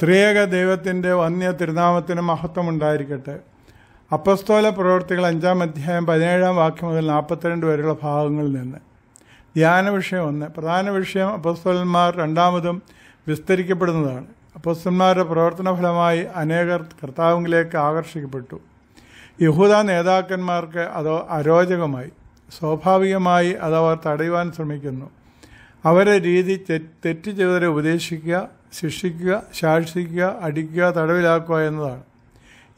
ത്രിയേക ദൈവത്തിൻ്റെ വന്യ തിരുനാമത്തിന് മഹത്വം ഉണ്ടായിരിക്കട്ടെ അപ്പസ്തോല പ്രവർത്തികൾ അഞ്ചാം അധ്യായം പതിനേഴാം വാക്യം മുതൽ നാൽപ്പത്തിരണ്ട് വരെയുള്ള ഭാഗങ്ങളിൽ നിന്ന് ധ്യാന വിഷയം ഒന്ന് പ്രധാന വിഷയം അപ്പസ്തോലന്മാർ രണ്ടാമതും വിസ്തരിക്കപ്പെടുന്നതാണ് അപ്പസ്തന്മാരുടെ പ്രവർത്തന ഫലമായി അനേകർ കർത്താവിലേക്ക് ആകർഷിക്കപ്പെട്ടു യഹൂദ നേതാക്കന്മാർക്ക് അതോ അരോചകമായി സ്വാഭാവികമായി അവർ തടയുവാൻ ശ്രമിക്കുന്നു അവരെ രീതി തെറ്റ് ചെയ്തവരെ ഉപദേശിക്കുക ശിക്ഷിക്കുക ശാസിക്കുക അടിക്കുക തടവിലാക്കുക എന്നതാണ്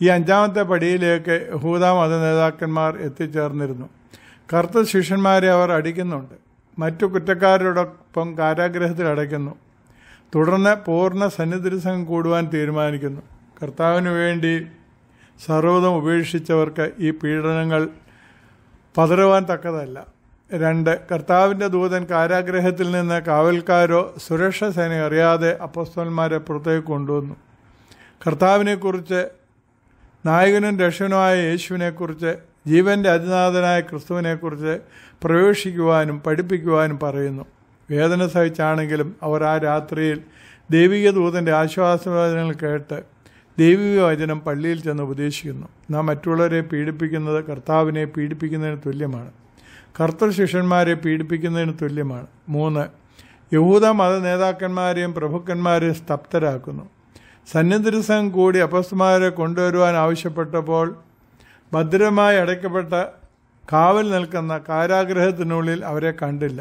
ഈ അഞ്ചാമത്തെ പടിയിലേക്ക് യഹൂദ മത നേതാക്കന്മാർ എത്തിച്ചേർന്നിരുന്നു കറുത്ത ശിഷ്യന്മാരെ അവർ അടിക്കുന്നുണ്ട് മറ്റു കുറ്റക്കാരോടൊപ്പം കാരാഗ്രഹത്തിൽ അടയ്ക്കുന്നു തുടർന്ന് പൂർണ്ണ സന്നിധി സംഘം കൂടുവാൻ തീരുമാനിക്കുന്നു കർത്താവിന് വേണ്ടി സർവ്വതം ഉപേക്ഷിച്ചവർക്ക് ഈ പീഡനങ്ങൾ പതറുവാൻ തക്കതല്ല രണ്ട് കർത്താവിൻ്റെ ദൂതൻ കാരാഗ്രഹത്തിൽ നിന്ന് കാവൽക്കാരോ സുരക്ഷ സേന അറിയാതെ അപ്പസ്തോന്മാരെ പുറത്തേക്ക് കൊണ്ടുവന്നു കർത്താവിനെക്കുറിച്ച് നായകനും രക്ഷകനുമായ യേശുവിനെക്കുറിച്ച് ജീവൻ്റെ അതിനാഥനായ ക്രിസ്തുവിനെക്കുറിച്ച് പ്രവേശിക്കുവാനും പഠിപ്പിക്കുവാനും പറയുന്നു വേദന സഹിച്ചാണെങ്കിലും അവർ ആ രാത്രിയിൽ ദൈവിക ദൂതൻ്റെ ആശ്വാസവചനങ്ങൾ കേട്ട് ദൈവിക വചനം പള്ളിയിൽ ചെന്ന് ഉപദേശിക്കുന്നു നാം മറ്റുള്ളവരെ പീഡിപ്പിക്കുന്നത് കർത്താവിനെ പീഡിപ്പിക്കുന്നതിന് തുല്യമാണ് കർത്തൃ ശിഷ്യന്മാരെ പീഡിപ്പിക്കുന്നതിന് തുല്യമാണ് മൂന്ന് യഹൂദ മത നേതാക്കന്മാരെയും പ്രഭുക്കന്മാരെയും സ്തബ്ധരാക്കുന്നു സന്നിധിസം കൂടി അപസ്തുമാരെ കൊണ്ടുവരുവാൻ ആവശ്യപ്പെട്ടപ്പോൾ ഭദ്രമായി അടയ്ക്കപ്പെട്ട കാവൽ നിൽക്കുന്ന കാരാഗ്രഹത്തിനുള്ളിൽ അവരെ കണ്ടില്ല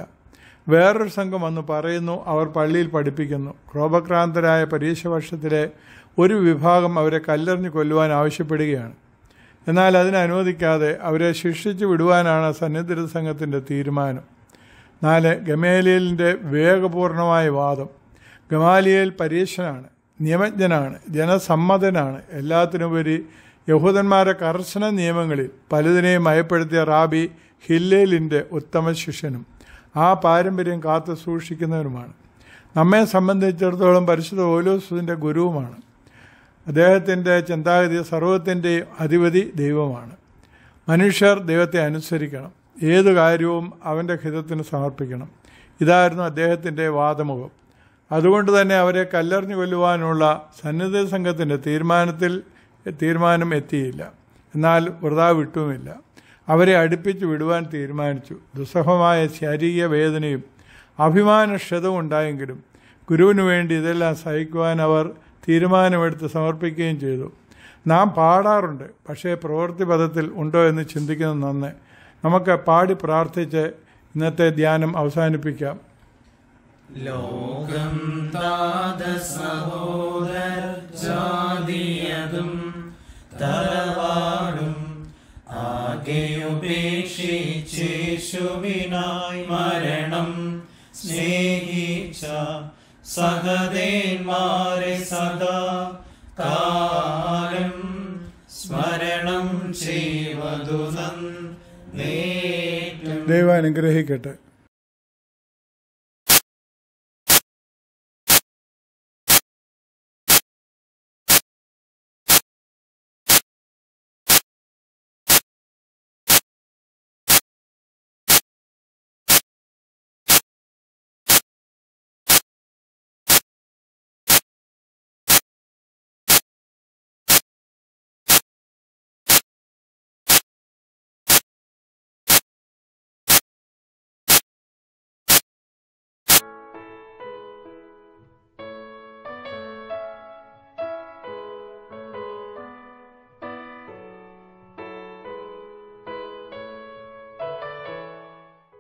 വേറൊരു സംഘം വന്ന് പറയുന്നു അവർ പള്ളിയിൽ പഠിപ്പിക്കുന്നു ക്രോപക്രാന്തരായ പരീക്ഷ വർഷത്തിലെ ഒരു വിഭാഗം അവരെ കല്ലെറിഞ്ഞ് കൊല്ലുവാൻ ആവശ്യപ്പെടുകയാണ് എന്നാൽ അതിനനുവദിക്കാതെ അവരെ ശിക്ഷിച്ചു വിടുവാനാണ് സന്നിധിത സംഘത്തിൻ്റെ തീരുമാനം നാല് ഗമേലിയലിൻ്റെ വിവേകപൂർണമായ വാദം ഗമാലിയൽ പരീക്ഷനാണ് നിയമജ്ഞനാണ് ജനസമ്മതനാണ് എല്ലാത്തിനുപരി യഹൂദന്മാരെ കർശന നിയമങ്ങളിൽ പലതിനെയും മയപ്പെടുത്തിയ റാബി ഹില്ലേലിൻ്റെ ഉത്തമ ശിഷ്യനും ആ പാരമ്പര്യം കാത്തു സൂക്ഷിക്കുന്നവരുമാണ് നമ്മെ സംബന്ധിച്ചിടത്തോളം പരിശുദ്ധ ഓലോസിൻ്റെ ഗുരുവുമാണ് അദ്ദേഹത്തിൻ്റെ ചിന്താഗതി സർവത്തിൻ്റെയും അധിപതി ദൈവമാണ് മനുഷ്യർ ദൈവത്തെ അനുസരിക്കണം ഏത് കാര്യവും അവൻ്റെ ഹിതത്തിന് സമർപ്പിക്കണം ഇതായിരുന്നു അദ്ദേഹത്തിൻ്റെ വാദമുഖം അതുകൊണ്ട് തന്നെ അവരെ കല്ലെറിഞ്ഞു കൊല്ലുവാനുള്ള സന്നിധി സംഘത്തിൻ്റെ തീരുമാനത്തിൽ തീരുമാനം എത്തിയില്ല എന്നാൽ വൃതാ വിട്ടുമില്ല അവരെ അടുപ്പിച്ച് വിടുവാൻ തീരുമാനിച്ചു ദുസ്സഹമായ ശാരീരിക വേദനയും അഭിമാനക്ഷതവും ഉണ്ടായെങ്കിലും ഗുരുവിനു വേണ്ടി ഇതെല്ലാം സഹിക്കുവാൻ അവർ തീരുമാനമെടുത്ത് സമർപ്പിക്കുകയും ചെയ്തു നാം പാടാറുണ്ട് പക്ഷേ പ്രവൃത്തി പദത്തിൽ ഉണ്ടോ എന്ന് ചിന്തിക്കുന്നത് നന്ന് നമുക്ക് പാടി പ്രാർത്ഥിച്ച് ഇന്നത്തെ ധ്യാനം അവസാനിപ്പിക്കാം ലോകം താത മരണം സ്നേഹ സഹദേന്മാരെ സദാ കാലം സ്മരണം ചെയ്വതു ദൈവം അനുഗ്രഹിക്കട്ടെ